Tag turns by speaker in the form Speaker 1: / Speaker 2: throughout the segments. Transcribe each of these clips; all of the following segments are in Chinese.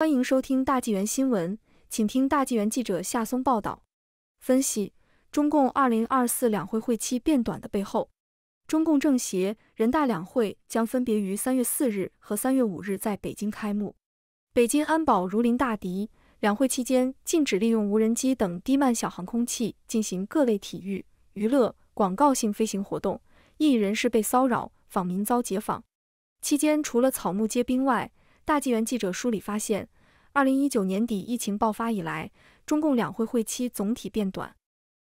Speaker 1: 欢迎收听大纪元新闻，请听大纪元记者夏松报道。分析中共二零二四两会会期变短的背后，中共政协、人大两会将分别于三月四日和三月五日在北京开幕。北京安保如临大敌，两会期间禁止利用无人机等低慢小航空器进行各类体育、娱乐、广告性飞行活动。艺人是被骚扰，访民遭截访。期间除了草木皆兵外，大纪元记者梳理发现，二零一九年底疫情爆发以来，中共两会会期总体变短。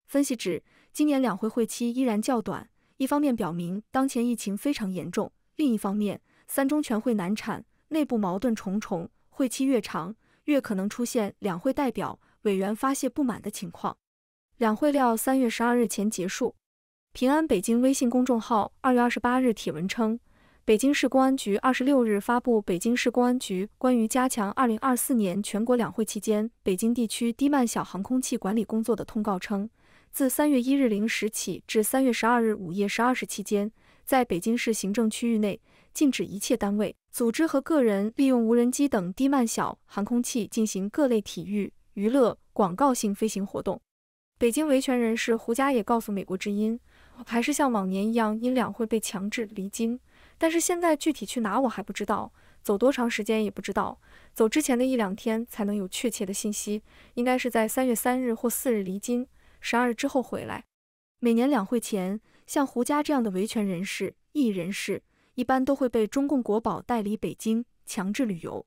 Speaker 1: 分析指，今年两会会期依然较短，一方面表明当前疫情非常严重，另一方面三中全会难产，内部矛盾重重。会期越长，越可能出现两会代表委员发泄不满的情况。两会料三月十二日前结束。平安北京微信公众号二月二十八日帖文称。北京市公安局二十六日发布《北京市公安局关于加强二零二四年全国两会期间北京地区低慢小航空器管理工作的通告》，称，自三月一日零时起至三月十二日午夜十二时期间，在北京市行政区域内禁止一切单位、组织和个人利用无人机等低慢小航空器进行各类体育、娱乐、广告性飞行活动。北京维权人士胡佳也告诉美国之音，还是像往年一样，因两会被强制离京。但是现在具体去哪我还不知道，走多长时间也不知道，走之前的一两天才能有确切的信息。应该是在三月三日或四日离京，十二日之后回来。每年两会前，像胡佳这样的维权人士、异议人士，一般都会被中共国宝带离北京，强制旅游。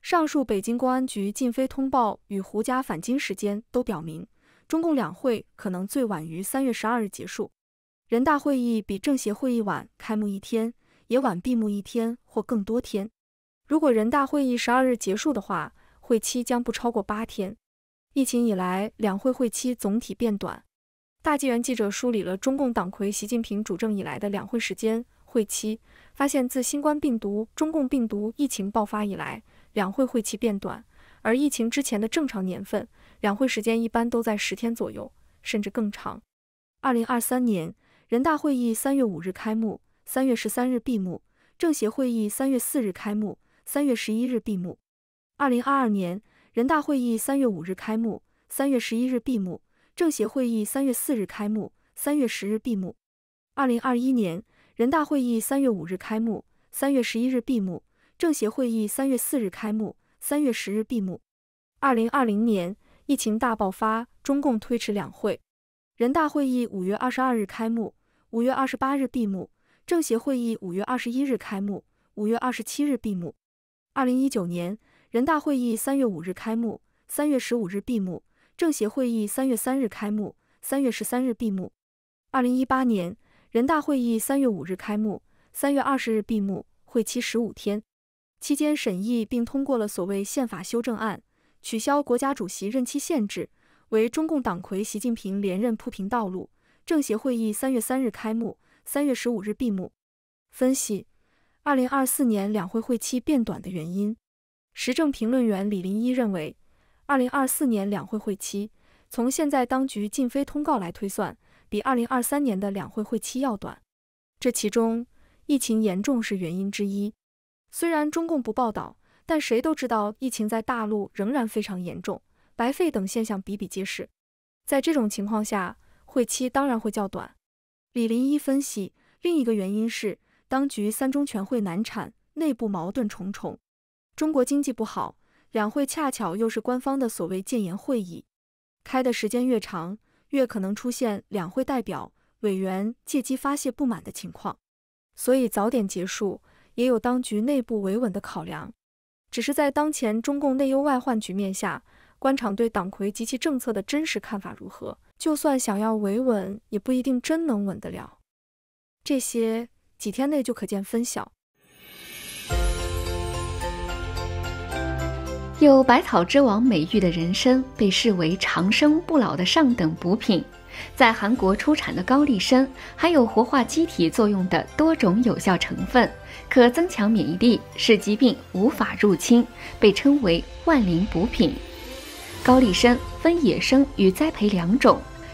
Speaker 1: 上述北京公安局禁飞通报与胡佳返京时间都表明，中共两会可能最晚于三月十二日结束，人大会议比政协会议晚开幕一天。也晚闭幕一天或更多天。如果人大会议十二日结束的话，会期将不超过八天。疫情以来，两会会期总体变短。大纪元记者梳理了中共党魁习近平主政以来的两会时间、会期，发现自新冠病毒、中共病毒疫情爆发以来，两会会期变短，而疫情之前的正常年份，两会时间一般都在十天左右，甚至更长。二零二三年人大会议三月五日开幕。三月十三日闭幕，政协会议三月四日开幕，三月十一日闭幕。二零二二年人大会议三月五日开幕，三月十一日闭幕，政协会议三月四日开幕，三月十日闭幕。二零二一年人大会议三月五日开幕，三月十一日闭幕，政协会议三月四日开幕，三月十日闭幕。二零二零年疫情大爆发，中共推迟两会，人大会议五月二十二日开幕，五月二十八日闭幕。政协会议五月二十一日开幕，五月二十七日闭幕。二零一九年人大会议三月五日开幕，三月十五日闭幕。政协会议三月三日开幕，三月十三日闭幕。二零一八年人大会议三月五日开幕，三月二十日闭幕，会期十五天。期间审议并通过了所谓宪法修正案，取消国家主席任期限制，为中共党魁习近平连任铺平道路。政协会议三月三日开幕。三月十五日闭幕。分析二零二四年两会会期变短的原因。时政评论员李林一认为，二零二四年两会会期从现在当局禁飞通告来推算，比二零二三年的两会会期要短。这其中，疫情严重是原因之一。虽然中共不报道，但谁都知道疫情在大陆仍然非常严重，白费等现象比比皆是。在这种情况下，会期当然会较短。李林一分析，另一个原因是，当局三中全会难产，内部矛盾重重。中国经济不好，两会恰巧又是官方的所谓建言会议，开的时间越长，越可能出现两会代表委员借机发泄不满的情况。所以早点结束，也有当局内部维稳的考量。只是在当前中共内忧外患局面下，官场对党魁及其政策的真实看法如何？就算想要维稳，也不一定真能稳得了。这些几天内就可见
Speaker 2: 分晓。有百草之王美誉的人参，被视为长生不老的上等补品。在韩国出产的高丽参，含有活化机体作用的多种有效成分，可增强免疫力，使疾病无法入侵，被称为万灵补品。高丽参分野生与栽培两种。